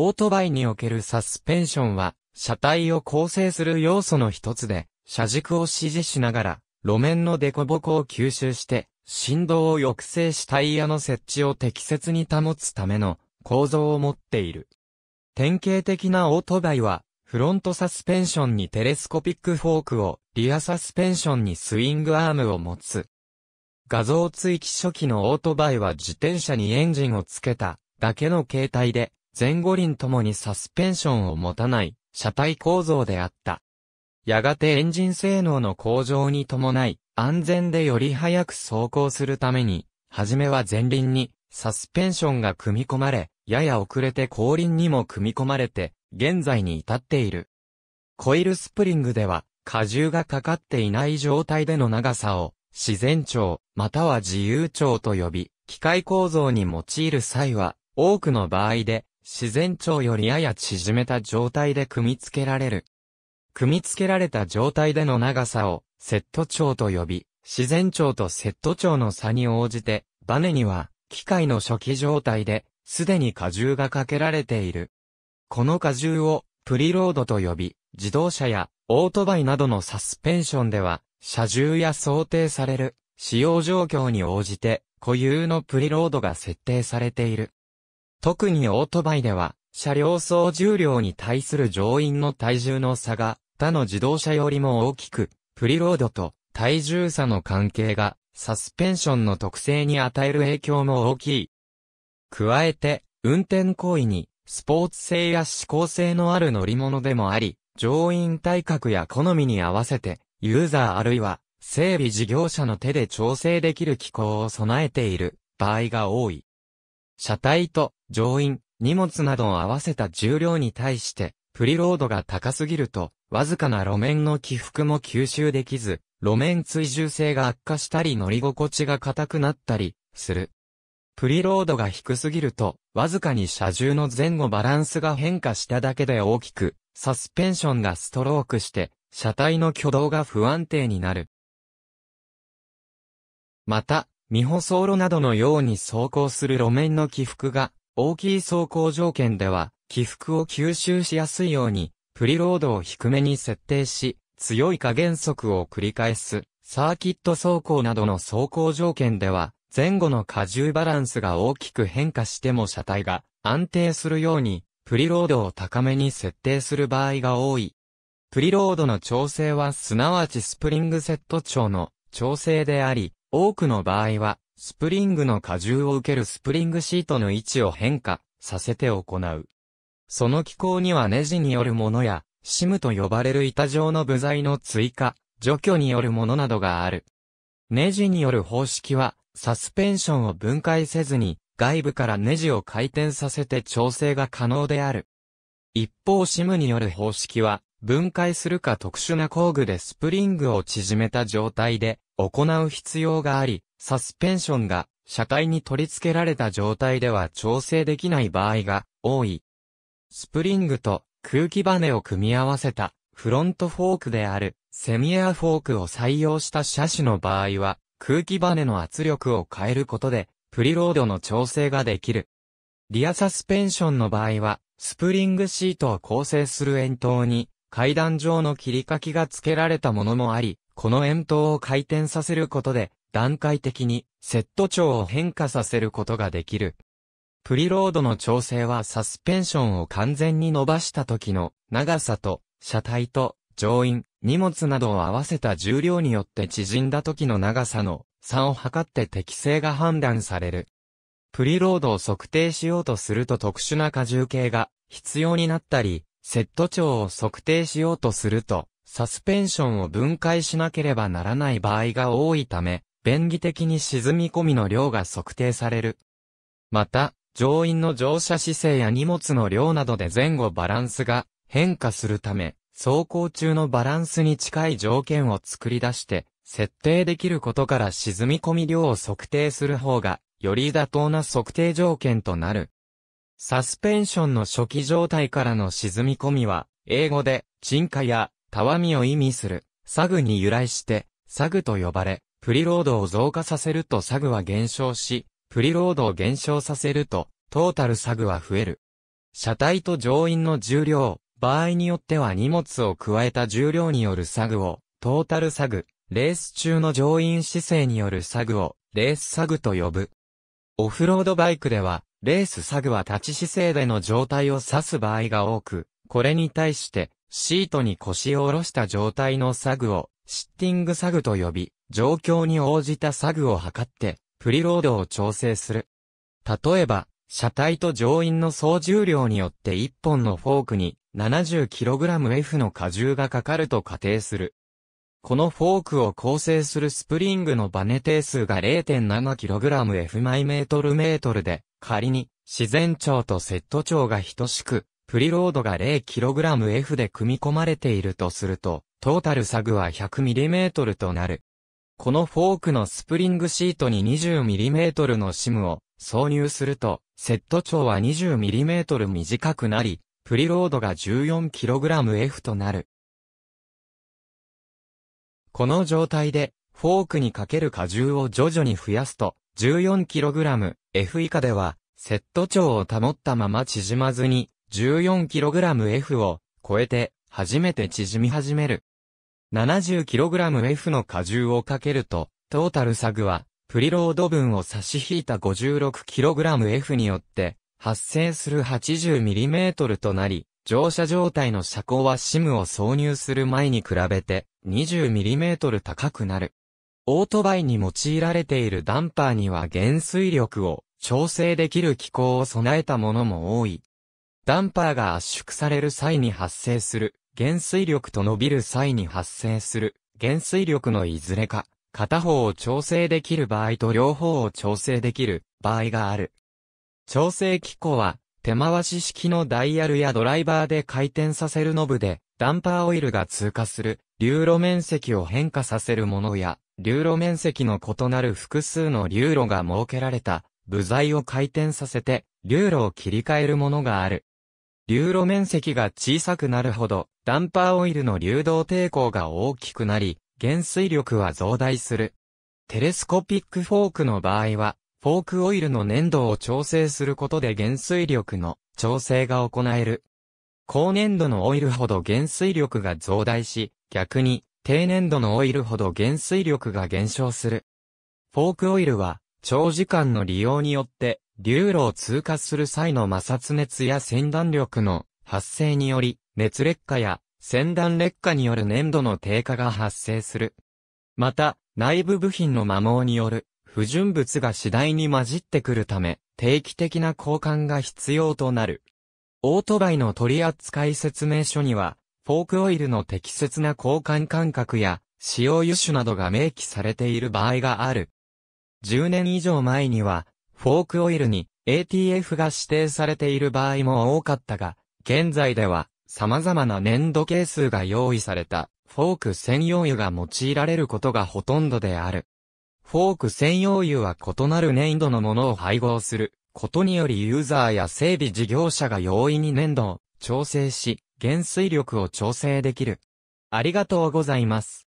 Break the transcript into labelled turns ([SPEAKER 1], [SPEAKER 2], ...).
[SPEAKER 1] オートバイにおけるサスペンションは、車体を構成する要素の一つで、車軸を支持しながら、路面の凸凹を吸収して、振動を抑制しタイヤの設置を適切に保つための構造を持っている。典型的なオートバイは、フロントサスペンションにテレスコピックフォークを、リアサスペンションにスイングアームを持つ。画像追記初期のオートバイは自転車にエンジンをつけただけの形態で、前後輪ともにサスペンションを持たない車体構造であった。やがてエンジン性能の向上に伴い、安全でより速く走行するために、はじめは前輪にサスペンションが組み込まれ、やや遅れて後輪にも組み込まれて、現在に至っている。コイルスプリングでは、荷重がかかっていない状態での長さを、自然長、または自由長と呼び、機械構造に用いる際は、多くの場合で、自然長よりやや縮めた状態で組み付けられる。組み付けられた状態での長さをセット長と呼び、自然長とセット長の差に応じて、バネには機械の初期状態で、すでに荷重がかけられている。この荷重をプリロードと呼び、自動車やオートバイなどのサスペンションでは、車重や想定される使用状況に応じて固有のプリロードが設定されている。特にオートバイでは、車両総重量に対する乗員の体重の差が、他の自動車よりも大きく、プリロードと体重差の関係が、サスペンションの特性に与える影響も大きい。加えて、運転行為に、スポーツ性や思考性のある乗り物でもあり、乗員体格や好みに合わせて、ユーザーあるいは、整備事業者の手で調整できる機構を備えている場合が多い。車体と乗員、荷物などを合わせた重量に対して、プリロードが高すぎると、わずかな路面の起伏も吸収できず、路面追従性が悪化したり乗り心地が硬くなったり、する。プリロードが低すぎると、わずかに車重の前後バランスが変化しただけで大きく、サスペンションがストロークして、車体の挙動が不安定になる。また、未舗走路などのように走行する路面の起伏が、大きい走行条件では、起伏を吸収しやすいように、プリロードを低めに設定し、強い加減速を繰り返す、サーキット走行などの走行条件では、前後の荷重バランスが大きく変化しても車体が安定するように、プリロードを高めに設定する場合が多い。プリロードの調整はすなわちスプリングセット長の調整であり、多くの場合は、スプリングの荷重を受けるスプリングシートの位置を変化させて行う。その機構にはネジによるものや、シムと呼ばれる板状の部材の追加、除去によるものなどがある。ネジによる方式は、サスペンションを分解せずに、外部からネジを回転させて調整が可能である。一方シムによる方式は、分解するか特殊な工具でスプリングを縮めた状態で、行う必要があり、サスペンションが車体に取り付けられた状態では調整できない場合が多い。スプリングと空気バネを組み合わせたフロントフォークであるセミエアフォークを採用した車種の場合は空気バネの圧力を変えることでプリロードの調整ができる。リアサスペンションの場合はスプリングシートを構成する円筒に階段状の切り欠きが付けられたものもあり、この円筒を回転させることで、段階的にセット長を変化させることができる。プリロードの調整はサスペンションを完全に伸ばした時の長さと車体と乗員、荷物などを合わせた重量によって縮んだ時の長さの差を測って適正が判断される。プリロードを測定しようとすると特殊な荷重計が必要になったり、セット長を測定しようとすると、サスペンションを分解しなければならない場合が多いため、便宜的に沈み込みの量が測定される。また、乗員の乗車姿勢や荷物の量などで前後バランスが変化するため、走行中のバランスに近い条件を作り出して、設定できることから沈み込み量を測定する方が、より妥当な測定条件となる。サスペンションの初期状態からの沈み込みは、英語で、沈下や、たわみを意味する、サグに由来して、サグと呼ばれ、プリロードを増加させるとサグは減少し、プリロードを減少させると、トータルサグは増える。車体と乗員の重量、場合によっては荷物を加えた重量によるサグを、トータルサグ、レース中の乗員姿勢によるサグを、レースサグと呼ぶ。オフロードバイクでは、レースサグは立ち姿勢での状態を指す場合が多く、これに対して、シートに腰を下ろした状態のサグを、シッティングサグと呼び、状況に応じたサグを測って、プリロードを調整する。例えば、車体と乗員の総重量によって1本のフォークに 70kgF の荷重がかかると仮定する。このフォークを構成するスプリングのバネ定数が 0.7kgF m メートルメートルで、仮に自然長とセット長が等しく、プリロードが 0kgF で組み込まれているとすると、トータルサグは 100mm となる。このフォークのスプリングシートに 20mm のシムを挿入すると、セット長は 20mm 短くなり、プリロードが 14kgF となる。この状態で、フォークにかける荷重を徐々に増やすと、14kg、F 以下では、セット長を保ったまま縮まずに、14kg F を超えて、初めて縮み始める。70kg F の荷重をかけると、トータルサグは、プリロード分を差し引いた 56kg F によって、発生する 80mm となり、乗車状態の車高は SIM を挿入する前に比べて 20mm 高くなる。オートバイに用いられているダンパーには減衰力を調整できる機構を備えたものも多い。ダンパーが圧縮される際に発生する減衰力と伸びる際に発生する減衰力のいずれか、片方を調整できる場合と両方を調整できる場合がある。調整機構は手回し式のダイヤルやドライバーで回転させるノブで、ダンパーオイルが通過する、流路面積を変化させるものや、流路面積の異なる複数の流路が設けられた、部材を回転させて、流路を切り替えるものがある。流路面積が小さくなるほど、ダンパーオイルの流動抵抗が大きくなり、減衰力は増大する。テレスコピックフォークの場合は、フォークオイルの粘度を調整することで減衰力の調整が行える。高粘度のオイルほど減衰力が増大し、逆に低粘度のオイルほど減衰力が減少する。フォークオイルは長時間の利用によって流路を通過する際の摩擦熱や先断力の発生により熱劣化や先断劣化による粘度の低下が発生する。また、内部部品の摩耗による不純物が次第に混じってくるため、定期的な交換が必要となる。オートバイの取扱い説明書には、フォークオイルの適切な交換間隔や、使用油種などが明記されている場合がある。10年以上前には、フォークオイルに ATF が指定されている場合も多かったが、現在では様々な粘土係数が用意されたフォーク専用油が用いられることがほとんどである。フォーク専用油は異なる粘土のものを配合することによりユーザーや整備事業者が容易に粘土を調整し、減衰力を調整できる。ありがとうございます。